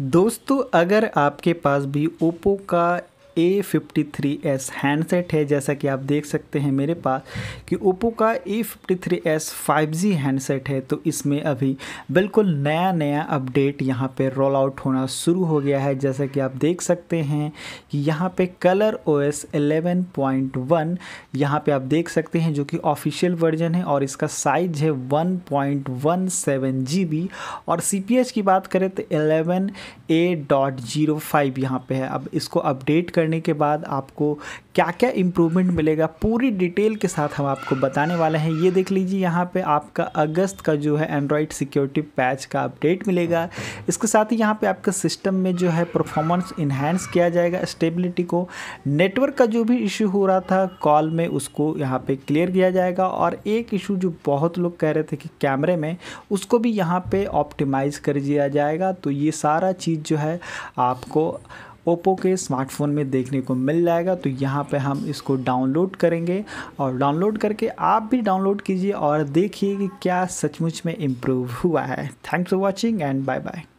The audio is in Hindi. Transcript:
दोस्तों अगर आपके पास भी ओप्पो का A fifty three S handset है जैसा कि आप देख सकते हैं मेरे पास कि ओप्पो का A fifty three S five G handset है तो इसमें अभी बिल्कुल नया नया अपडेट यहाँ पे रोल आउट होना शुरू हो गया है जैसा कि आप देख सकते हैं कि यहाँ पे Color O S eleven point one यहाँ पर आप देख सकते हैं जो कि ऑफिशियल वर्जन है और इसका साइज है one point one seven G B और सी पी एच की बात करें तो eleven A dot zero five यहाँ पर है अब इसको अपडेट कर करने के बाद आपको क्या क्या इम्प्रूवमेंट मिलेगा पूरी डिटेल के साथ हम आपको बताने वाले हैं ये देख लीजिए यहाँ पे आपका अगस्त का जो है एंड्रॉयड सिक्योरिटी पैच का अपडेट मिलेगा इसके साथ ही यहाँ पे आपके सिस्टम में जो है परफॉर्मेंस इन्हेंस किया जाएगा स्टेबिलिटी को नेटवर्क का जो भी इशू हो रहा था कॉल में उसको यहाँ पर क्लियर किया जाएगा और एक इशू जो बहुत लोग कह रहे थे कि कैमरे में उसको भी यहाँ पर ऑप्टिमाइज़ कर दिया जाएगा तो ये सारा चीज़ जो है आपको ओप्पो के स्मार्टफ़ोन में देखने को मिल जाएगा तो यहाँ पे हम इसको डाउनलोड करेंगे और डाउनलोड करके आप भी डाउनलोड कीजिए और देखिए कि क्या सचमुच में इम्प्रूव हुआ है thanks for watching and bye bye